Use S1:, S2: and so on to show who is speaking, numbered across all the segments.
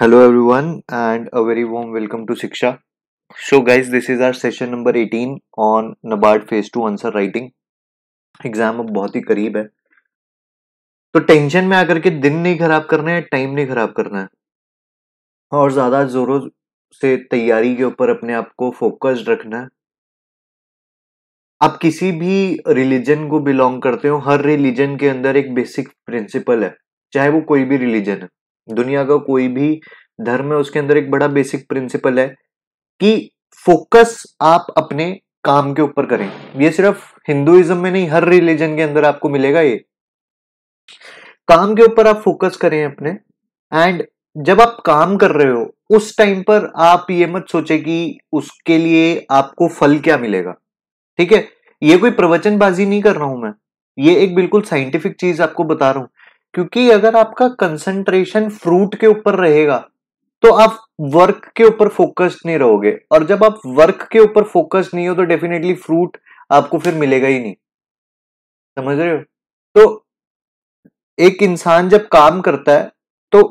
S1: Hello everyone and a very warm welcome to Shiksha so guys this is our session number 18 on NABARD phase to answer writing exam अब बहुत ही करीब है तो tension में आकर के दिन नहीं खराब करना है टाइम नहीं खराब करना है और ज़्यादा ज़ोरों से तैयारी के ऊपर अपने आप को फोकस्ड रखना है आप किसी भी रिलीजन को बिलोंग करते हो हर रिलीजन के अंदर एक बेसिक प्रिंसिपल है चाहे वो कोई भी रिलीजन है दुनिया का कोई भी धर्म है उसके अंदर एक बड़ा बेसिक प्रिंसिपल है कि फोकस आप अपने काम के ऊपर करें ये सिर्फ हिंदुइज्म में नहीं हर रिलीजन के अंदर आपको मिलेगा ये काम के ऊपर आप फोकस करें अपने एंड जब आप काम कर रहे हो उस टाइम पर आप ये मत सोचे कि उसके लिए आपको फल क्या मिलेगा ठीक है ये कोई प्रवचनबाजी नहीं कर रहा हूं मैं ये एक बिल्कुल साइंटिफिक चीज आपको बता रहा हूं क्योंकि अगर आपका कंसंट्रेशन फ्रूट के ऊपर रहेगा तो आप वर्क के ऊपर फोकस्ड नहीं रहोगे और जब आप वर्क के ऊपर फोकस्ड नहीं हो तो डेफिनेटली फ्रूट आपको फिर मिलेगा ही नहीं समझ रहे हो तो एक इंसान जब काम करता है तो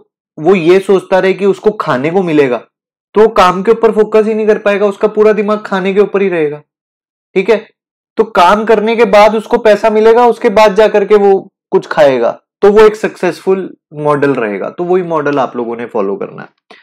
S1: वो ये सोचता रहे कि उसको खाने को मिलेगा तो वो काम के ऊपर फोकस ही नहीं कर पाएगा उसका पूरा दिमाग खाने के ऊपर ही रहेगा ठीक है तो काम करने के बाद उसको पैसा मिलेगा उसके बाद जाकर के वो कुछ खाएगा तो वो एक सक्सेसफुल मॉडल रहेगा तो वही मॉडल आप लोगों ने फॉलो करना है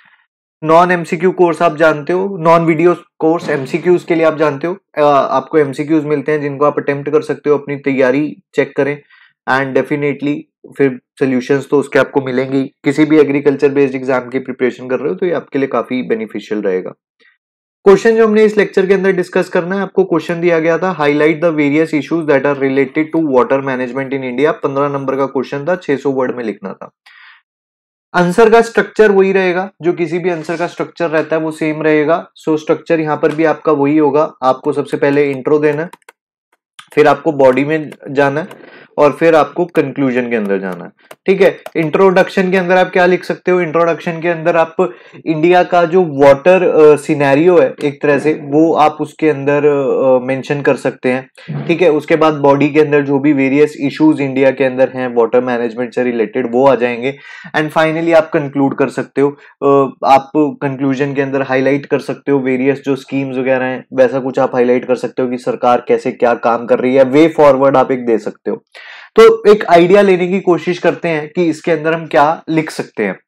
S1: नॉन एमसीक्यू कोर्स आप जानते हो नॉन वीडियो कोर्स एमसीक्यूज के लिए आप जानते हो आपको एमसीक्यूज मिलते हैं जिनको आप अटेम्प्ट कर सकते हो अपनी तैयारी चेक करें एंड डेफिनेटली फिर सोल्यूशंस तो उसके आपको मिलेंगे किसी भी एग्रीकल्चर बेस्ड एग्जाम की प्रिपरेशन कर रहे हो तो ये आपके लिए काफी बेनिफिशियल रहेगा क्वेश्चन जो हमने इस लेक्चर के अंदर डिस्कस करना है आपको क्वेश्चन दिया गया था highlight the various issues that are related to water management in India पंद्रह नंबर का क्वेश्चन था 600 वर्ड में लिखना था आंसर का स्ट्रक्चर वही रहेगा जो किसी भी आंसर का स्ट्रक्चर रहता है वो सेम रहेगा सो स्ट्रक्चर यहाँ पर भी आपका वही होगा आपको सबसे पहले इंट्रो देना फिर आपको बॉडी में जाना है और फिर आपको कंक्लूजन के अंदर जाना है ठीक है इंट्रोडक्शन के अंदर आप क्या लिख सकते हो इंट्रोडक्शन के अंदर आप इंडिया का जो वाटर सिनेरियो है एक तरह से वो आप उसके अंदर मेंशन कर सकते हैं ठीक है उसके बाद बॉडी के अंदर जो भी वेरियस इश्यूज इंडिया के अंदर हैं वाटर मैनेजमेंट से रिलेटेड वो आ जाएंगे एंड फाइनली आप कंक्लूड कर सकते हो uh, आप कंक्लूजन के अंदर हाईलाइट कर सकते हो वेरियस जो स्कीम्स वगैरह हैं वैसा कुछ आप हाईलाइट कर सकते हो कि सरकार कैसे क्या काम कर रही है वे फॉरवर्ड आप एक दे सकते हो तो एक आइडिया लेने की कोशिश करते हैं कि इसके अंदर हम क्या लिख सकते हैं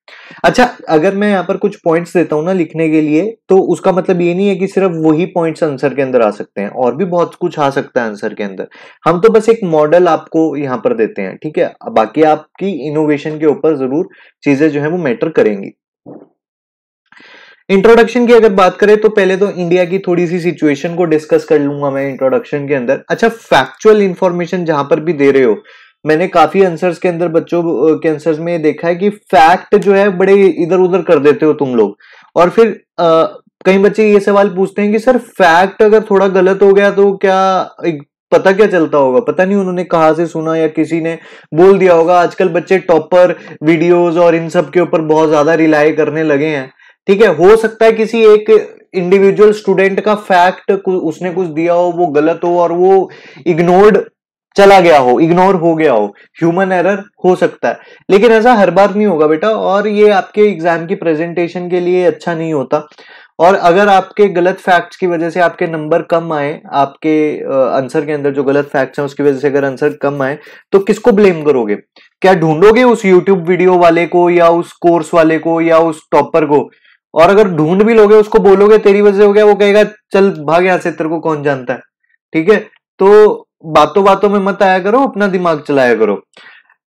S1: अच्छा अगर मैं यहाँ पर कुछ पॉइंट्स देता हूँ ना लिखने के लिए तो उसका मतलब ये नहीं है कि सिर्फ वही पॉइंट्स आंसर के अंदर आ सकते हैं और भी बहुत कुछ आ सकता है आंसर के अंदर हम तो बस एक मॉडल आपको यहाँ पर देते हैं ठीक है बाकी आपकी इनोवेशन के ऊपर जरूर चीजें जो है वो मैटर करेंगी इंट्रोडक्शन की अगर बात करें तो पहले तो इंडिया की थोड़ी सी सिचुएशन को डिस्कस कर लूंगा मैं इंट्रोडक्शन के अंदर अच्छा फैक्चुअल इंफॉर्मेशन जहां पर भी दे रहे हो मैंने काफी आंसर्स के अंदर बच्चों के आंसर में देखा है कि फैक्ट जो है बड़े इधर उधर कर देते हो तुम लोग और फिर आ, कई बच्चे ये सवाल पूछते हैं कि सर फैक्ट अगर थोड़ा गलत हो गया तो क्या पता क्या चलता होगा पता नहीं उन्होंने कहा से सुना या किसी ने बोल दिया होगा आजकल बच्चे टॉपर वीडियोस और इन सब के ऊपर बहुत ज्यादा रिलाई करने लगे हैं ठीक है हो सकता है किसी एक इंडिविजुअल स्टूडेंट का फैक्ट उसने कुछ दिया हो वो गलत हो और वो इग्नोर्ड चला गया हो इग्नोर हो गया हो ह्यूमन एरर हो सकता है लेकिन ऐसा हर बार नहीं होगा बेटा और ये आपके एग्जाम की प्रेजेंटेशन के लिए अच्छा नहीं होता और अगर आपके गलत फैक्ट्स की वजह से आपके नंबर कम आए आपके आंसर के अंदर जो गलत फैक्ट्स हैं उसकी वजह से अगर आंसर कम आए तो किसको ब्लेम करोगे क्या ढूंढोगे उस यूट्यूब वीडियो वाले को या उस कोर्स वाले को या उस टॉपर को और अगर ढूंढ भी लोगे उसको बोलोगे तेरी वजह से हो गया वो कहेगा चल भाग यहां से तेरे को कौन जानता है ठीक है तो बातों बातों में मत आया करो अपना दिमाग चलाया करो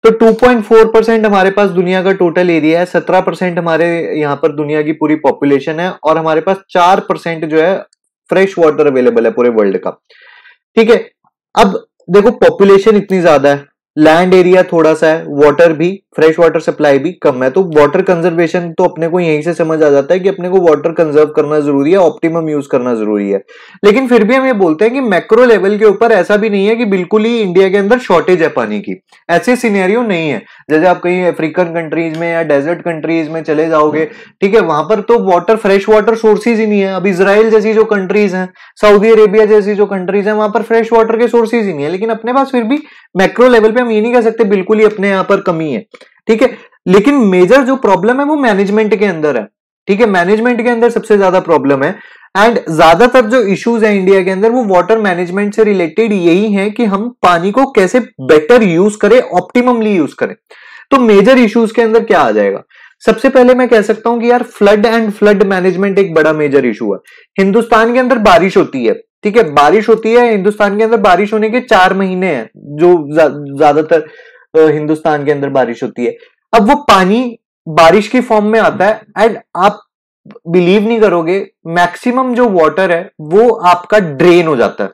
S1: तो 2.4 परसेंट हमारे पास दुनिया का टोटल एरिया है 17 परसेंट हमारे यहाँ पर दुनिया की पूरी पॉपुलेशन है और हमारे पास 4 परसेंट जो है फ्रेश वाटर अवेलेबल है पूरे वर्ल्ड का ठीक है अब देखो पॉपुलेशन इतनी ज्यादा है लैंड एरिया थोड़ा सा है वाटर भी फ्रेश वाटर सप्लाई भी कम है तो वाटर कंजर्वेशन तो अपने को यहीं से समझ आ जाता है कि अपने को वाटर कंजर्व करना जरूरी है ऑप्टिमम यूज करना जरूरी है लेकिन फिर भी हम ये बोलते हैं कि मैक्रो लेवल के ऊपर ऐसा भी नहीं है कि बिल्कुल ही इंडिया के अंदर शॉर्टेज है पानी की ऐसे सीनेरियो नहीं है जैसे आप कहीं अफ्रीकन कंट्रीज में या डेजर्ट कंट्रीज में चले जाओगे ठीक है वहां पर तो वाटर फ्रेश वाटर सोर्सेज ही नहीं है अब इसराइल जैसी जो कंट्रीज हैं सऊदी अरेबिया जैसी जो कंट्रीज है वहां पर फ्रेश वाटर के सोर्सेज ही नहीं है लेकिन अपने पास फिर भी मैक्रो लेवल पे हम ये नहीं कह सकते बिल्कुल ही अपने यहाँ पर कमी है ठीक है लेकिन मेजर जो प्रॉब्लम है वो मैनेजमेंट के अंदर है ठीक है मैनेजमेंट के अंदर सबसे ज्यादा प्रॉब्लम है एंड ज्यादातर जो इश्यूज है इंडिया के अंदर वो वाटर मैनेजमेंट से रिलेटेड यही है कि हम पानी को कैसे बेटर यूज करें ऑप्टिममली यूज करें तो मेजर इश्यूज के अंदर क्या आ जाएगा सबसे पहले मैं कह सकता हूं कि यार फ्लड एंड फ्लड मैनेजमेंट एक बड़ा मेजर इशू है हिंदुस्तान के अंदर बारिश होती है ठीक है बारिश होती है हिंदुस्तान के अंदर बारिश होने के चार महीने हैं जो ज्यादातर जा, हिंदुस्तान के अंदर बारिश होती है अब वो पानी बारिश की फॉर्म में आता है एंड आप बिलीव नहीं करोगे मैक्सिमम जो वाटर है वो आपका ड्रेन हो जाता है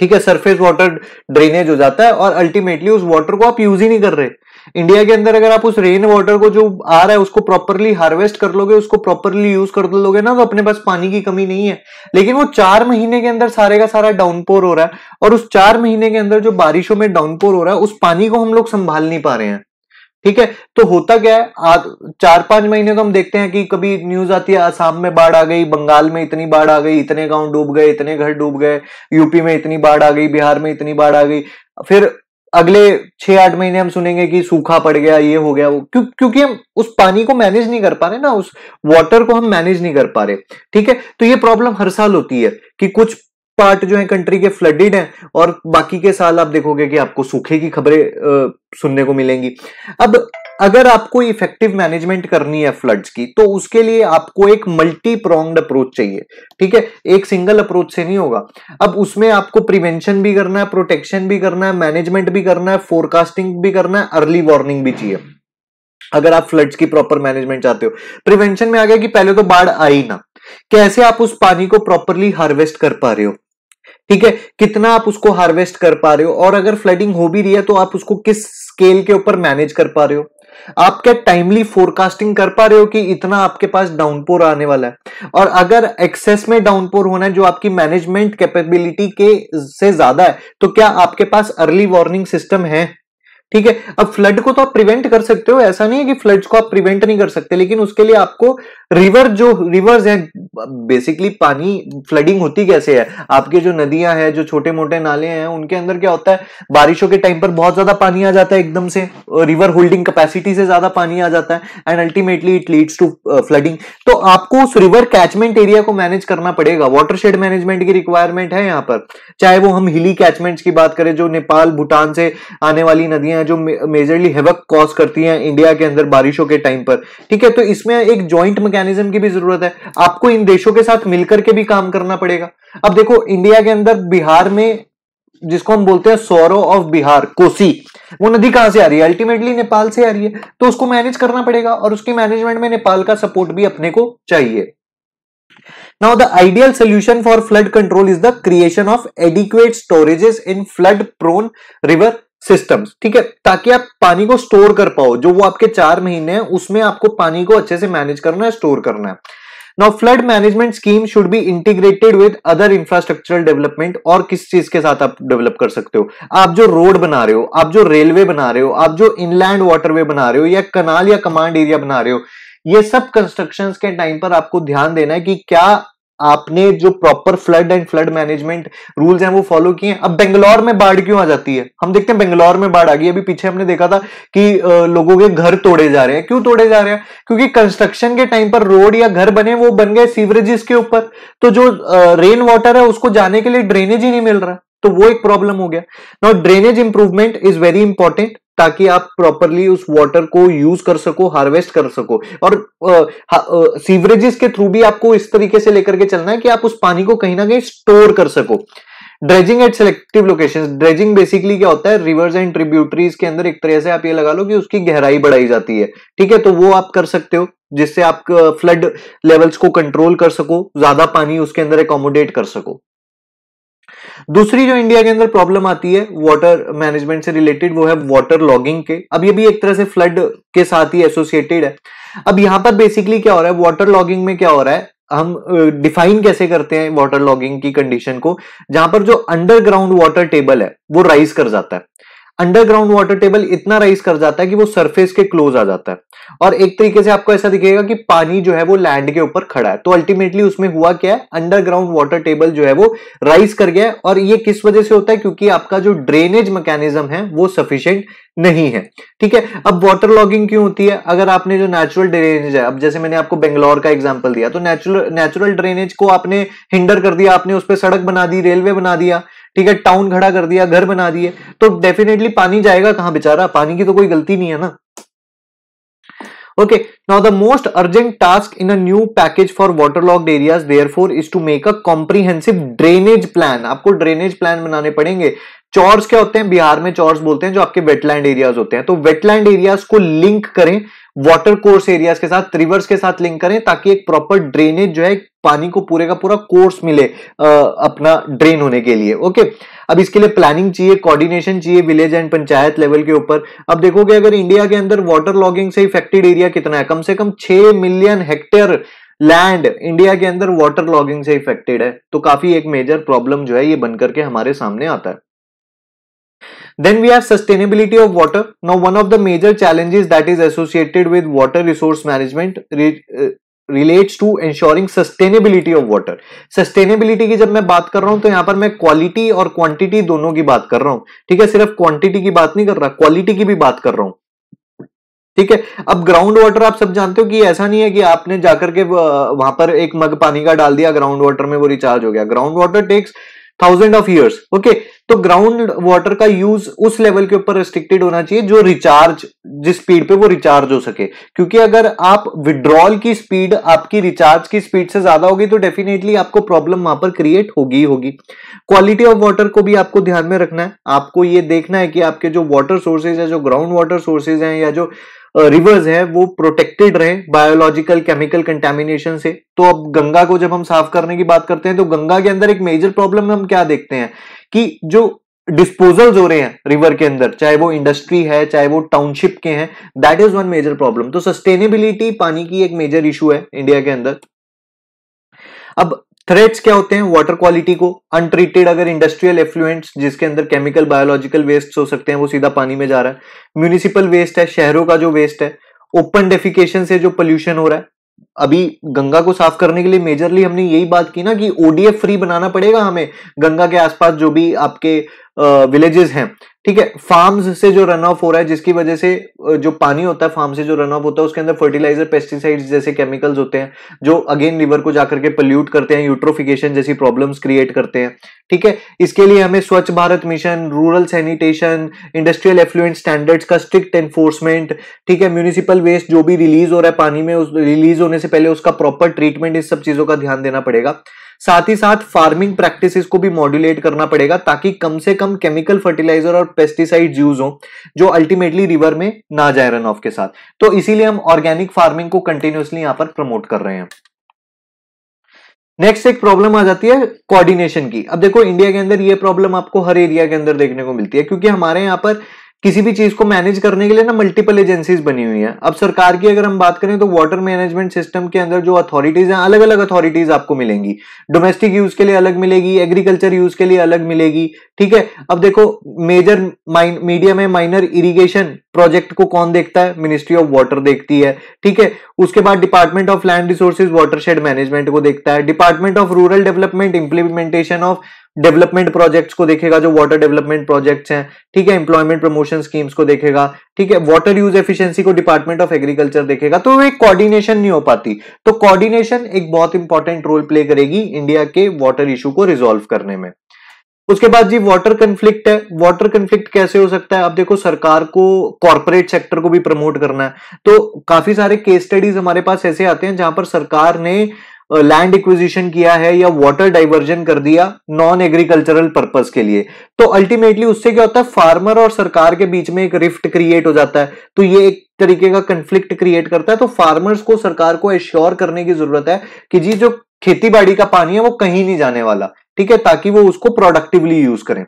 S1: ठीक है सरफेस वाटर ड्रेनेज हो जाता है और अल्टीमेटली उस वाटर को आप यूज ही नहीं कर रहे इंडिया के अंदर अगर आप उस रेन वाटर को जो आ रहा है उसको प्रॉपरली हार्वेस्ट कर लोगे उसको प्रॉपरली यूज कर लोगे ना तो अपने पास पानी की कमी नहीं है लेकिन वो चार महीने के अंदर सारे का सारा डाउनपोर हो रहा है और उस चार महीने के अंदर जो बारिशों में डाउनपोर हो रहा है उस पानी को हम लोग संभाल नहीं पा रहे हैं ठीक है तो होता क्या है आ, चार पांच महीने तो हम देखते हैं कि कभी न्यूज आती है आसाम में बाढ़ आ गई बंगाल में इतनी बाढ़ आ गई इतने गांव डूब गए इतने घर डूब गए यूपी में इतनी बाढ़ आ गई बिहार में इतनी बाढ़ आ गई फिर अगले छह आठ महीने हम सुनेंगे कि सूखा पड़ गया ये हो गया वो क्यों क्योंकि हम उस पानी को मैनेज नहीं कर पा रहे ना उस वाटर को हम मैनेज नहीं कर पा रहे ठीक है तो ये प्रॉब्लम हर साल होती है कि कुछ पार्ट जो है कंट्री के फ्लडेड हैं और बाकी के साल आप देखोगे कि आपको सूखे की खबरें सुनने को मिलेंगी अब अगर आपको इफेक्टिव मैनेजमेंट करनी है फ्लड्स की तो उसके लिए आपको एक मल्टी प्रोंग्ड अप्रोच चाहिए ठीक है एक सिंगल अप्रोच से नहीं होगा अब उसमें आपको प्रिवेंशन भी करना है प्रोटेक्शन भी करना है मैनेजमेंट भी करना है फोरकास्टिंग भी करना है अर्ली वार्निंग भी चाहिए अगर आप फ्लड्स की प्रॉपर मैनेजमेंट चाहते हो प्रिवेंशन में आ गया कि पहले तो बाढ़ आई ना कैसे आप उस पानी को प्रॉपरली हार्वेस्ट कर पा रहे हो ठीक है कितना आप उसको हार्वेस्ट कर पा रहे हो और अगर फ्लडिंग हो भी रही है तो आप उसको किस स्केल के ऊपर मैनेज कर पा रहे हो आप क्या टाइमली फोरकास्टिंग कर पा रहे हो कि इतना आपके पास डाउनपोर आने वाला है और अगर एक्सेस में डाउनपोर होना है जो आपकी मैनेजमेंट कैपेबिलिटी के से ज्यादा है तो क्या आपके पास अर्ली वार्निंग सिस्टम है ठीक है अब फ्लड को तो आप प्रिवेंट कर सकते हो ऐसा नहीं है कि फ्लड्स को आप प्रिवेंट नहीं कर सकते लेकिन उसके लिए आपको रिवर जो रिवर्स है बेसिकली पानी फ्लडिंग होती कैसे है आपके जो नदियां हैं जो छोटे मोटे नाले हैं उनके अंदर क्या होता है बारिशों के टाइम पर बहुत ज्यादा पानी आ जाता है एकदम से रिवर होल्डिंग कैपेसिटी से ज्यादा पानी आ जाता है and ultimately it leads to flooding तो आपको उस रिवर कैचमेंट एरिया को मैनेज करना पड़ेगा वाटरशेड मैनेजमेंट की रिक्वायरमेंट है यहाँ पर चाहे वो हम हिली कैचमेंट्स की बात करें जो नेपाल भूटान से आने वाली नदियां हैं जो मेजरली हेवक कॉज करती हैं इंडिया के अंदर बारिशों के टाइम पर ठीक है तो इसमें एक ज्वाइंट मैकेनिज्म की भी जरूरत है आपको इन देशों के साथ मिलकर के भी काम करना पड़ेगा अब देखो इंडिया के अंदर बिहार में जिसको हम बोलते हैं सौरव ऑफ बिहार कोसी वो नदी कहां से आ रही है अल्टीमेटली नेपाल से आ रही है तो उसको मैनेज करना पड़ेगा और उसकी मैनेजमेंट में नेपाल का सपोर्ट भी अपने को चाहिए now the ideal solution for flood control is the creation of adequate storages in flood prone river systems ठीक है ताकि आप पानी को स्टोर कर पाओ जो वो आपके चार महीने हैं उसमें आपको पानी को अच्छे से मैनेज करना है स्टोर करना है now flood management scheme should be integrated with other infrastructural development और किस चीज के साथ आप डेवलप कर सकते हो आप जो रोड बना रहे हो आप जो रेलवे बना रहे हो आप जो इनलैंड वाटरवे बना रहे हो या कनाल या कमांड एरिया बना रहे हो ये सब कंस्ट्रक्शन के टाइम पर आपको ध्यान देना है कि क्या आपने जो proper flood and flood management rules हैं वो फॉलो किए अब बेंगलोर में बाढ़ क्यों आ जाती है हम देखते हैं बेंगलोर में बाढ़ आ गई अभी पीछे हमने देखा था कि लोगों के घर तोड़े जा रहे हैं क्यों तोड़े जा रहे हैं क्योंकि कंस्ट्रक्शन के टाइम पर रोड या घर बने वो बन गए सीवरेजेस के ऊपर तो जो रेन वाटर है उसको जाने के लिए ड्रेनेज ही नहीं मिल रहा तो वो एक प्रॉब्लम हो गया now drainage improvement is very important ताकि आप प्रॉपरली उस वाटर को यूज कर सको हार्वेस्ट कर सको और सीवरेजेस के थ्रू भी आपको इस तरीके से लेकर के चलना है कि आप उस पानी को कहीं ना कहीं स्टोर कर सको dredging at selective location dredging basically क्या होता है रिवर्स एंड ट्रिब्यूटरीज के अंदर एक तरह से आप ये लगा लो कि उसकी गहराई बढ़ाई जाती है ठीक है तो वो आप कर सकते हो जिससे आप फ्लड लेवल्स को कंट्रोल कर सको ज्यादा पानी उसके अंदर एकोमोडेट कर सको दूसरी जो इंडिया के अंदर प्रॉब्लम आती है वाटर मैनेजमेंट से रिलेटेड वो है वाटर लॉगिंग के अब ये भी एक तरह से फ्लड के साथ ही एसोसिएटेड है अब यहां पर बेसिकली क्या हो रहा है वाटर लॉगिंग में क्या हो रहा है हम डिफाइन कैसे करते हैं वाटर लॉगिंग की कंडीशन को जहां पर जो अंडरग्राउंड वाटर टेबल है वो राइज कर जाता है अंडरग्राउंड वाटर टेबल इतना राइज कर जाता है कि वो सरफेस के क्लोज आ जाता है और एक तरीके से आपको ऐसा दिखेगा कि पानी जो है वो लैंड के ऊपर खड़ा है तो अल्टीमेटली उसमें हुआ क्या है अंडरग्राउंड वाटर टेबल जो है वो राइज कर गया है और ये किस वजह से होता है क्योंकि आपका जो ड्रेनेज मैकेनिज्म है वो सफिशियंट नहीं है ठीक है अब वाटर लॉगिंग क्यों होती है अगर आपने जो नेचुरल ड्रेनेज है अब जैसे मैंने आपको बेंगलोर का एग्जाम्पल दिया तो नेचुरल नेचुरल ड्रेनेज को आपने हिंडर कर दिया आपने उस पर सड़क बना दी रेलवे बना दिया ठीक है टाउन खड़ा कर दिया घर बना दिए तो डेफिनेटली पानी जाएगा कहां बेचारा पानी की तो कोई गलती नहीं है ना okay now the most urgent task in a new package for water locked areas for is to make a comprehensive drainage plan आपको ड्रेनेज प्लान बनाने पड़ेंगे चोर्स क्या होते हैं बिहार में चौर्स बोलते हैं जो आपके वेटलैंड एरियाज होते हैं तो वेटलैंड एरियाज को लिंक करें वाटर कोर्स एरियाज के साथ रिवर्स के साथ लिंक करें ताकि एक प्रॉपर ड्रेनेज जो है पानी को पूरे का पूरा कोर्स मिले आ, अपना ड्रेन होने के लिए ओके अब इसके लिए प्लानिंग चाहिए कोऑर्डिनेशन चाहिए विलेज एंड पंचायत लेवल के ऊपर अब देखोगे अगर इंडिया के अंदर वाटर लॉगिंग से इफेक्टेड एरिया कितना है कम से कम छह मिलियन हेक्टेयर लैंड इंडिया के अंदर वाटर लॉगिंग से इफेक्टेड है तो काफी एक मेजर प्रॉब्लम जो है ये बनकर के हमारे सामने आता है Then we have sustainability of water. Now one of the major challenges that is associated with water resource management relates to ensuring sustainability of water. Sustainability की जब मैं बात कर रहा हूँ तो यहाँ पर मैं quality और quantity दोनों की बात कर रहा हूँ ठीक है सिर्फ quantity की बात नहीं कर रहा quality की भी बात कर रहा हूँ ठीक है अब ग्राउंड वाटर आप सब जानते हो कि ऐसा नहीं है कि आपने जाकर के वहां पर एक मग पानी का डाल दिया ग्राउंड वाटर में वो रिचार्ज हो गया ground water takes thousand of years okay तो ग्राउंड वाटर का यूज उस लेवल के ऊपर रिस्ट्रिक्टेड होना चाहिए जो रिचार्ज जिस स्पीड पे वो रिचार्ज हो सके क्योंकि अगर आप विड्रॉल की स्पीड आपकी रिचार्ज की स्पीड से ज्यादा होगी तो डेफिनेटली आपको प्रॉब्लम वहां पर क्रिएट होगी होगी क्वालिटी ऑफ वाटर को भी आपको ध्यान में रखना है आपको ये देखना है कि आपके जो वाटर सोर्सेज है जो ग्राउंड वाटर सोर्सेज है या जो रिवर्स है वो प्रोटेक्टेड रहे बायोलॉजिकल केमिकल कंटेमिनेशन से तो अब गंगा को जब हम साफ करने की बात करते हैं तो गंगा के अंदर एक मेजर प्रॉब्लम हम क्या देखते हैं कि जो डिस्पोजल हो रहे हैं रिवर के अंदर चाहे वो इंडस्ट्री है चाहे वो टाउनशिप के हैं that is one major problem तो सस्टेनेबिलिटी पानी की एक मेजर इशू है इंडिया के अंदर अब थ्रेट्स क्या होते हैं वाटर क्वालिटी को अनट्रीटेड अगर इंडस्ट्रियल एफ्लुएंट्स जिसके अंदर केमिकल बायोलॉजिकल वेस्ट हो सकते हैं वो सीधा पानी में जा रहा है म्यूनिसिपल वेस्ट है शहरों का जो वेस्ट है ओपन डेफिकेशन से जो पोल्यूशन हो रहा है अभी गंगा को साफ करने के लिए मेजरली हमने यही बात की ना कि ओडीएफ फ्री बनाना पड़ेगा हमें गंगा के आसपास जो भी आपके विलेजेस हैं ठीक है फार्म से जो रन ऑफ हो रहा है जिसकी वजह से जो पानी होता है फार्म से जो रन ऑफ होता है उसके अंदर फर्टिलाइजर पेस्टिसाइड्स जैसे केमिकल्स होते हैं जो अगेन रिवर को जाकर के पोल्यूट करते हैं यूट्रोफिकेशन जैसी प्रॉब्लम्स क्रिएट करते हैं ठीक है इसके लिए हमें Swachh Bharat mission rural sanitation industrial effluent standards का स्ट्रिक्ट एनफोर्समेंट ठीक है म्यूनिसिपल वेस्ट जो भी रिलीज हो रहा है पानी में उस रिलीज होने से पहले उसका प्रॉपर ट्रीटमेंट इस सब चीजों का ध्यान देना पड़ेगा साथ ही साथ फार्मिंग प्रैक्टिस को भी मॉड्यूलेट करना पड़ेगा ताकि कम से कम केमिकल फर्टिलाइजर और पेस्टिसाइड यूज हो जो अल्टीमेटली रिवर में ना जाए रन ऑफ के साथ तो इसीलिए हम ऑर्गेनिक फार्मिंग को कंटिन्यूसली यहां पर प्रमोट कर रहे हैं नेक्स्ट एक प्रॉब्लम आ जाती है कोऑर्डिनेशन की अब देखो इंडिया के अंदर ये प्रॉब्लम आपको हर एरिया के अंदर देखने को मिलती है क्योंकि हमारे यहाँ पर किसी भी चीज को मैनेज करने के लिए ना मल्टीपल एजेंसीज बनी हुई है अब सरकार की अगर हम बात करें तो वाटर मैनेजमेंट सिस्टम के अंदर जो अथॉरिटीज हैं अलग अलग अथॉरिटीज आपको मिलेंगी डोमेस्टिक यूज के लिए अलग मिलेगी एग्रीकल्चर यूज के लिए अलग मिलेगी ठीक है अब देखो मेजर मीडिया में माइनर इरीगेशन प्रोजेक्ट को कौन देखता है मिनिस्ट्री ऑफ वाटर देखती है ठीक है उसके बाद department of land resources watershed management को देखता है department of rural development implementation of development projects को देखेगा जो वाटर डेवलपमेंट प्रोजेक्ट्स हैं ठीक है एम्प्लॉयमेंट प्रमोशन स्कीम्स को देखेगा ठीक है वाटर यूज एफिशिएंसी को डिपार्टमेंट ऑफ एग्रीकल्चर देखेगा तो एक कोऑर्डिनेशन नहीं हो पाती तो कोऑर्डिनेशन एक बहुत इंपॉर्टेंट रोल प्ले करेगी इंडिया के वाटर इशू को रिजोल्व करने में उसके बाद जी वाटर कन्फ्लिक्ट है वाटर कन्फ्लिक्ट कैसे हो सकता है आप देखो सरकार को कॉरपोरेट सेक्टर को भी प्रमोट करना है तो काफी सारे केस स्टडीज हमारे पास ऐसे आते हैं जहां पर सरकार ने लैंड इक्विजिशन किया है या वाटर डाइवर्जन कर दिया नॉन एग्रीकल्चरल पर्पस के लिए तो अल्टीमेटली उससे क्या होता है फार्मर और सरकार के बीच में एक रिफ्ट क्रिएट हो जाता है तो ये एक तरीके का कंफ्लिक्ट क्रिएट करता है तो फार्मर्स को सरकार को एश्योर करने की जरूरत है कि जी जो खेती बाड़ी का पानी है वो कहीं नहीं जाने वाला ठीक है ताकि वो उसको प्रोडक्टिवली यूज करें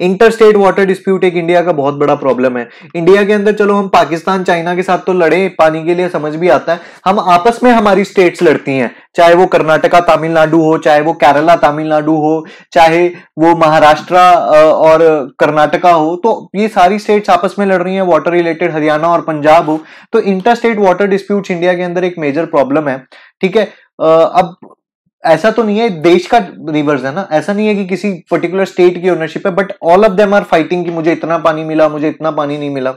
S1: इंटर स्टेट वाटर डिस्प्यूट एक इंडिया का बहुत बड़ा प्रॉब्लम है इंडिया के अंदर चलो हम पाकिस्तान चाइना के साथ तो लड़े पानी के लिए समझ भी आता है हम आपस में हमारी स्टेट्स लड़ती हैं चाहे वो कर्नाटका तमिलनाडु हो चाहे वो केरला तमिलनाडु हो चाहे वो महाराष्ट्र और कर्नाटका हो तो ये सारी स्टेट्स आपस में लड़ रही हैं वाटर रिलेटेड हरियाणा और पंजाब हो तो inter state water dispute India के अंदर एक मेजर प्रॉब्लम है ठीक है अब ऐसा तो नहीं है देश का रिवर्स है ना ऐसा नहीं है कि किसी पर्टिकुलर स्टेट की ओनरशिप है but all of them are fighting कि मुझे इतना पानी मिला मुझे इतना पानी नहीं मिला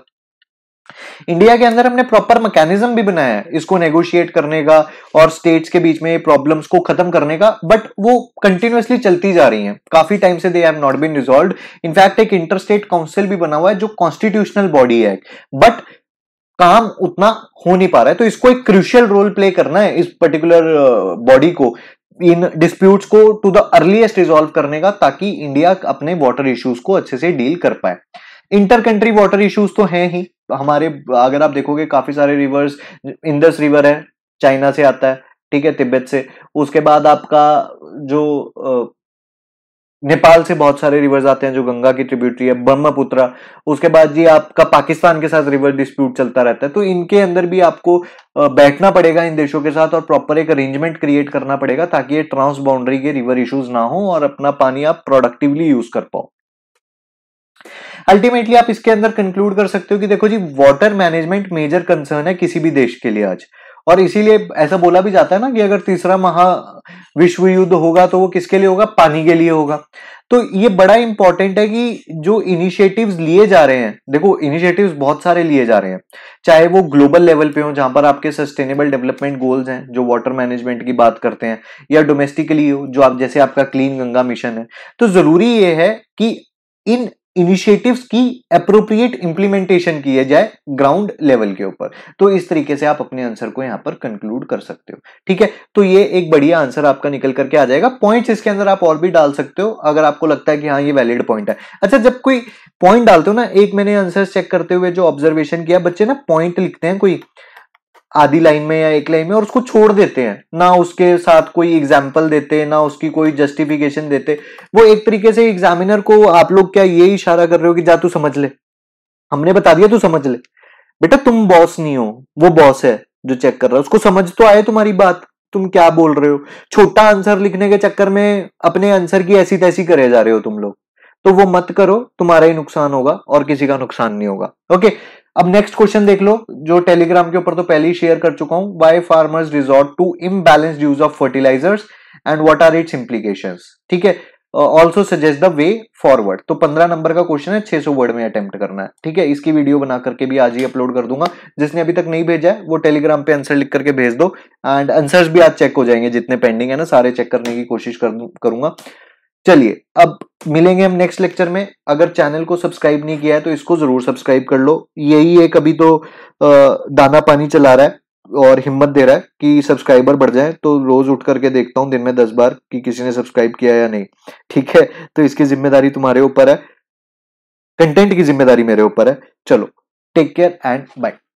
S1: इंडिया के अंदर हमने प्रॉपर मैकेनिज्म भी बनाया है इसको नेगोशिएट करने का और स्टेट्स के बीच में प्रॉब्लम्स को खत्म करने का बट वो कंटिन्यूसली चलती जा रही है काफी टाइम से they have not been resolve in fact एक इंटर स्टेट काउंसिल भी बना हुआ है जो कॉन्स्टिट्यूशनल बॉडी है बट काम उतना हो नहीं पा रहा है तो इसको एक क्रूशियल रोल प्ले करना है इस पर्टिकुलर बॉडी uh, को इन डिस्प्यूट्स को टू द अर्लीस्ट रिजॉल्व करने का ताकि इंडिया अपने वाटर इश्यूज को अच्छे से डील कर पाए इंटर कंट्री वाटर इश्यूज तो हैं ही हमारे अगर आप देखोगे काफी सारे रिवर्स इंदस रिवर है चाइना से आता है ठीक है तिब्बत से उसके बाद आपका जो नेपाल से बहुत सारे रिवर्स आते हैं जो गंगा की ट्रिब्यूटरी है ब्रह्मपुत्र उसके बाद जी आपका पाकिस्तान के साथ रिवर डिस्प्यूट चलता रहता है तो इनके अंदर भी आपको बैठना पड़ेगा इन देशों के साथ और प्रॉपर एक अरेंजमेंट क्रिएट करना पड़ेगा ताकि ये ट्रांस बाउंड्री के रिवर इश्यूज ना हो और अपना पानी आप प्रोडक्टिवली यूज कर पाओ अल्टीमेटली आप इसके अंदर कंक्लूड कर सकते हो कि देखो जी वाटर मैनेजमेंट मेजर कंसर्न है किसी भी देश के लिए आज और इसीलिए ऐसा बोला भी जाता है ना कि अगर तीसरा महा विश्व युद्ध होगा तो वो किसके लिए होगा पानी के लिए होगा तो ये बड़ा इंपॉर्टेंट है कि जो इनिशिएटिव्स लिए जा रहे हैं देखो इनिशिएटिव्स बहुत सारे लिए जा रहे हैं चाहे वो ग्लोबल लेवल पे हो जहां पर आपके सस्टेनेबल डेवलपमेंट गोल्स हैं जो वाटर मैनेजमेंट की बात करते हैं या डोमेस्टिकली हो जो आप जैसे आपका क्लीन गंगा मिशन है तो जरूरी ये है कि इन इनिशिएटिव्स की अप्रोप्रिएट इंप्लीमेंटेशन किया जाए ग्राउंड लेवल के ऊपर तो इस तरीके से आप अपने आंसर को यहां पर कंक्लूड कर सकते हो ठीक है तो ये एक बढ़िया आंसर आपका निकल करके आ जाएगा पॉइंट्स इसके अंदर आप और भी डाल सकते हो अगर आपको लगता है कि हाँ ये वैलिड पॉइंट है अच्छा जब कोई पॉइंट डालते हो ना एक मैंने आंसर चेक करते हुए जो ऑब्जर्वेशन किया बच्चे ना पॉइंट लिखते हैं कोई आधी लाइन में या एक लाइन में और उसको छोड़ देते हैं ना उसके साथ कोई एग्जाम्पल देते ना उसकी कोई जस्टिफिकेशन देते वो एक तरीके से एग्जामिनर को आप लोग क्या ये इशारा कर रहे हो कि जा तू समझ ले हमने बता दिया तू समझ ले बेटा तुम बॉस नहीं हो वो बॉस है जो चेक कर रहा है उसको समझ तो आए तुम्हारी बात तुम क्या बोल रहे हो छोटा आंसर लिखने के चक्कर में अपने आंसर की ऐसी तैसी करे जा रहे हो तुम लोग तो वो मत करो तुम्हारा ही नुकसान होगा और किसी का नुकसान नहीं होगा ओके okay? अब नेक्स्ट क्वेश्चन देख लो जो टेलीग्राम के ऊपर तो पहले ही शेयर कर चुका हूं why farmers resort to imbalanced use of fertilisers and what are its implication ठीक है also suggest the way forward तो पंद्रह नंबर का क्वेश्चन है छह सौ वर्ड में अटेम्प्ट करना है ठीक है इसकी वीडियो बना करके भी आज ही अपलोड कर दूंगा जिसने अभी तक नहीं भेजा है वो टेलीग्राम पे आंसर लिख करके भेज दो एंड आंसर्स भी आज चेक हो जाएंगे जितने पेंडिंग है ना सारे चेक करने की कोशिश करूंगा चलिए अब मिलेंगे हम नेक्स्ट लेक्चर में अगर चैनल को सब्सक्राइब नहीं किया है तो इसको जरूर सब्सक्राइब कर लो यही एक अभी तो दाना पानी चला रहा है और हिम्मत दे रहा है कि सब्सक्राइबर बढ़ जाए तो रोज उठ करके देखता हूं दिन में दस बार कि किसी ने सब्सक्राइब किया या नहीं ठीक है तो इसकी जिम्मेदारी तुम्हारे ऊपर है कंटेंट की जिम्मेदारी मेरे ऊपर है चलो टेक केयर एंड बाय